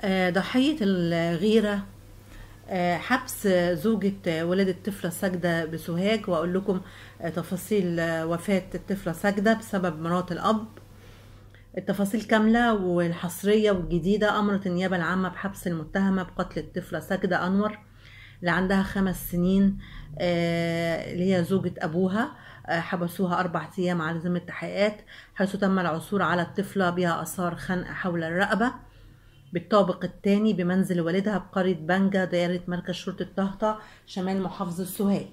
آه، ضحية الغيرة آه، حبس زوجة ولادة طفلة ساجدة بسوهاج وأقول لكم آه، تفاصيل وفاة الطفلة ساجدة بسبب مرات الأب التفاصيل كاملة والحصرية والجديدة أمرت النيابة العامة بحبس المتهمة بقتل الطفلة ساجدة أنور اللي عندها خمس سنين اللي هي زوجة أبوها حبسوها أربع أيام على ذمة التحقيقات حيث تم العثور على الطفلة بها آثار خنق حول الرقبة بالطابق الثاني بمنزل والدها بقرية بنجا دائرة مركز شرطة طهطة شمال محافظة سوهاج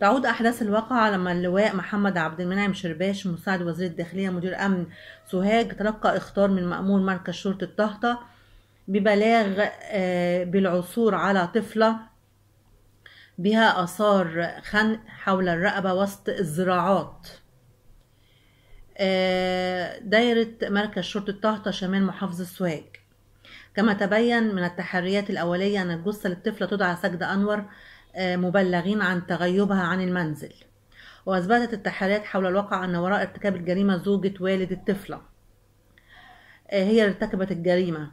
تعود أحداث الواقعة لما اللواء محمد عبد المنعم شرباش مساعد وزير الداخلية مدير أمن سوهاج تلقى إخطار من مأمور مركز شرطة طهطة ببلاغ آه، بالعثور على طفلة بها آثار خنق حول الرقبة وسط الزراعات آه، دايرة مركز شرطة طهطة شمال محافظة سوهاج كما تبين من التحريات الأولية أن الجثة للطفلة تدعى سجدة أنور آه، مبلغين عن تغيبها عن المنزل وأثبتت التحريات حول الواقع أن وراء ارتكاب الجريمة زوجة والد الطفلة آه، هي اللي ارتكبت الجريمة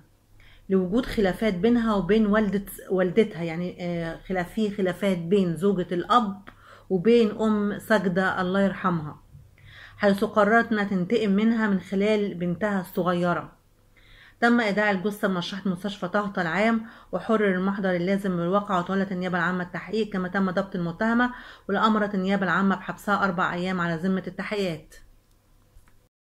لوجود خلافات بينها وبين والدة والدتها يعني آه، خلاف في خلافات بين زوجة الأب وبين أم سجدة الله يرحمها حيث قررت أنها تنتقم منها من خلال بنتها الصغيرة تم إيداع الجثة من شحن مستشفى طهطا العام وحرر المحضر اللازم للواقعة وتولت النيابة العامة التحقيق كما تم ضبط المتهمة والأمرت النيابة العامة بحبسها أربع أيام على ذمة التحقيقات